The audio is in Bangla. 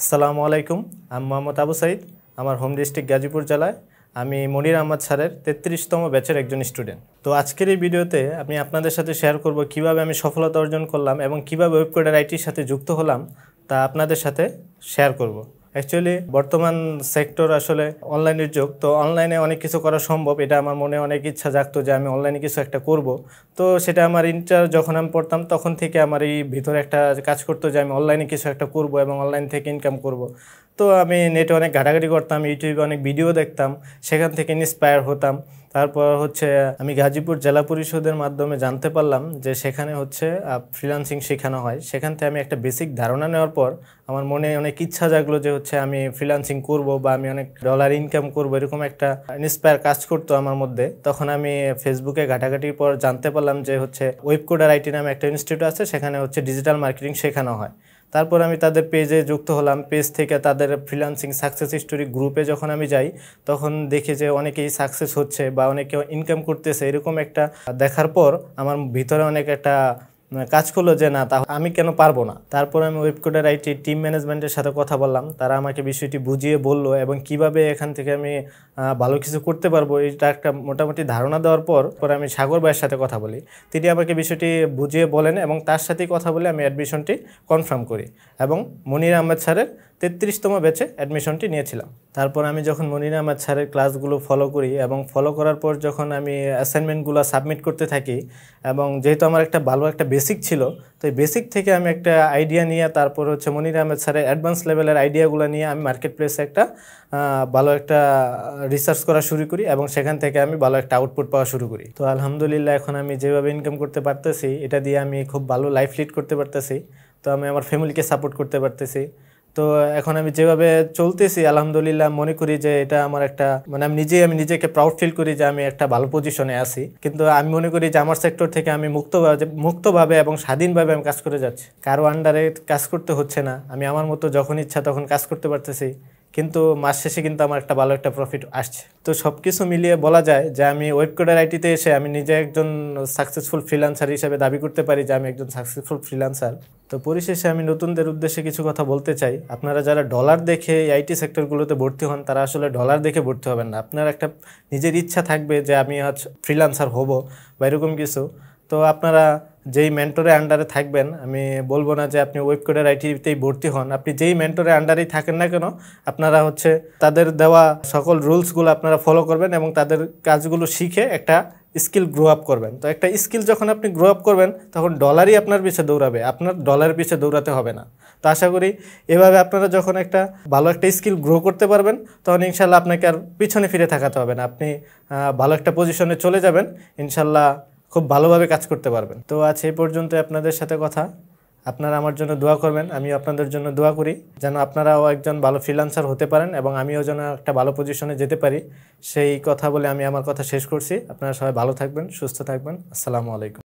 আসসালামু আলাইকুম আমি মোহাম্মদ আবু সাইদ আমার হোম ডিস্ট্রিক্ট গাজীপুর জেলায় আমি মনির আহমদ স্যারের তেত্রিশতম ব্যাচের একজন স্টুডেন্ট তো আজকের এই ভিডিওতে আমি আপনাদের সাথে শেয়ার করব কিভাবে আমি সফলতা অর্জন করলাম এবং কিভাবে ওয়েব আইটির সাথে যুক্ত হলাম তা আপনাদের সাথে শেয়ার করব অ্যাকচুয়ালি বর্তমান সেক্টর আসলে অনলাইনের যুগ তো অনলাইনে অনেক কিছু করা সম্ভব এটা আমার মনে অনেক ইচ্ছা জাগতো যে আমি অনলাইনে কিছু একটা করব তো সেটা আমার ইন্টার যখন আমি পড়তাম তখন থেকে আমার এই ভিতরে একটা কাজ করতো যে আমি অনলাইনে কিছু একটা করব এবং অনলাইন থেকে ইনকাম করব তো আমি নেটে অনেক ঘাটাঘাটি করতাম ইউটিউবে অনেক ভিডিও দেখতাম সেখান থেকে ইন্সপায়ার হতাম তারপর হচ্ছে আমি গাজীপুর জেলা পরিষদের মাধ্যমে জানতে পারলাম যে সেখানে হচ্ছে ফ্রিলান্সিং শেখানো হয় সেখান থেকে আমি একটা বেসিক ধারণা নেওয়ার পর আমার মনে অনেক ইচ্ছা জাগলো যে হচ্ছে আমি ফ্রিলান্সিং করব বা আমি অনেক ডলার ইনকাম করব এরকম একটা ইন্সপায়ার কাজ করতো আমার মধ্যে তখন আমি ফেসবুকে ঘাটাঘাটির পর জানতে পারলাম যে হচ্ছে ওয়েব কোডার আইটি নামে একটা ইনস্টিটিউট আছে সেখানে হচ্ছে ডিজিটাল মার্কেটিং শেখানো হয় তারপর আমি তাদের পেজে যুক্ত হলাম পেজ থেকে তাদের ফ্রিলান্সিং সাকসেস স্টোরি গ্রুপে যখন আমি যাই তখন দেখি যে অনেকেই সাকসেস হচ্ছে বা অনেকে ইনকাম করতেছে এরকম একটা দেখার পর আমার ভিতরে অনেক একটা মানে কাজ করলো যে না তা আমি কেন পারবো না তারপর আমি ওয়েবকোডের আইটি টিম ম্যানেজমেন্টের সাথে কথা বললাম তারা আমাকে বিষয়টি বুঝিয়ে বলল এবং কিভাবে এখান থেকে আমি ভালো কিছু করতে পারবো এটা একটা মোটামুটি ধারণা দেওয়ার পর পরে আমি সাগর ভাইয়ের সাথে কথা বলি তিনি আমাকে বিষয়টি বুঝিয়ে বলেন এবং তার সাথেই কথা বলে আমি অ্যাডমিশনটি কনফার্ম করি এবং মনির আহমেদ স্যারের তেত্রিশতম ব্যাচে অ্যাডমিশনটি নিয়েছিলাম তারপর আমি যখন মনির আহমেদ স্যারের ক্লাসগুলো ফলো করি এবং ফলো করার পর যখন আমি অ্যাসাইনমেন্টগুলো সাবমিট করতে থাকি এবং যেহেতু আমার একটা ভালো একটা বেসিক ছিল তো এই বেসিক থেকে আমি একটা আইডিয়া নিয়ে তারপর হচ্ছে মনির আহমেদ স্যারের অ্যাডভান্স লেভেলের আইডিয়াগুলো নিয়ে আমি মার্কেট প্লেসে একটা ভালো একটা রিসার্চ করা শুরু করি এবং সেখান থেকে আমি ভালো একটা আউটপুট পাওয়া শুরু করি তো আলহামদুলিল্লাহ এখন আমি যেভাবে ইনকাম করতে পারতেছি এটা দিয়ে আমি খুব ভালো লাইফ লিড করতে পারতেছি তো আমি আমার ফ্যামিলিকে সাপোর্ট করতে পারতেছি তো এখন আমি যেভাবে চলতেছি আলহামদুলিল্লাহ মনে করি যে এটা আমার একটা মানে আমি নিজেই আমি নিজেকে প্রাউড ফিল করি যে আমি একটা ভালো পজিশনে আছি কিন্তু আমি মনে করি যে আমার সেক্টর থেকে আমি মুক্তভাবে মুক্তভাবে এবং স্বাধীনভাবে আমি কাজ করে যাচ্ছি কারো আন্ডারে কাজ করতে হচ্ছে না আমি আমার মতো যখন ইচ্ছা তখন কাজ করতে পারতেছি কিন্তু মাস শেষে কিন্তু আমার একটা ভালো একটা প্রফিট আসছে তো সব কিছু মিলিয়ে বলা যায় যে আমি ওয়েব কোডার আইটিতে এসে আমি নিজে একজন সাকসেসফুল ফ্রিলান্সার হিসেবে দাবি করতে পারি যে আমি একজন সাকসেসফুল ফ্রিলান্সার তো পরিশেষে আমি নতুনদের উদ্দেশ্যে কিছু কথা বলতে চাই আপনারা যারা ডলার দেখে আইটি সেক্টরগুলোতে ভর্তি হন তারা আসলে ডলার দেখে ভর্তি হবেন না আপনার একটা নিজের ইচ্ছা থাকবে যে আমি আজ ফ্রিলান্সার হব বা এরকম কিছু তো আপনারা যেই মেন্টরের আন্ডারে থাকবেন আমি বলবো না যে আপনি ওয়েব কোডের আইটিতেই ভর্তি হন আপনি যেই মেন্টরের আন্ডারেই থাকেন না কেন আপনারা হচ্ছে তাদের দেওয়া সকল রুলসগুলো আপনারা ফলো করবেন এবং তাদের কাজগুলো শিখে একটা স্কিল গ্রো আপ করবেন তো একটা স্কিল যখন আপনি গ্রো আপ করবেন তখন ডলারই আপনার পিছে দৌড়াবে আপনার ডলার পিছে দৌড়াতে হবে না তো আশা করি এভাবে আপনারা যখন একটা ভালো একটা স্কিল গ্রো করতে পারবেন তখন ইনশাল্লাহ আপনাকে আর পিছনে ফিরে থাকাতে হবে না আপনি ভালো একটা পজিশনে চলে যাবেন ইনশাল্লাহ খুব ভালোভাবে কাজ করতে পারবেন তো আজ এই পর্যন্ত আপনাদের সাথে কথা আপনারা আমার জন্য দোয়া করবেন আমি আপনাদের জন্য দোয়া করি যেন আপনারাও একজন ভালো ফ্রিলান্সার হতে পারেন এবং আমিও যেন একটা ভালো পজিশনে যেতে পারি সেই কথা বলে আমি আমার কথা শেষ করছি আপনারা সবাই ভালো থাকবেন সুস্থ থাকবেন আসসালামু আলাইকুম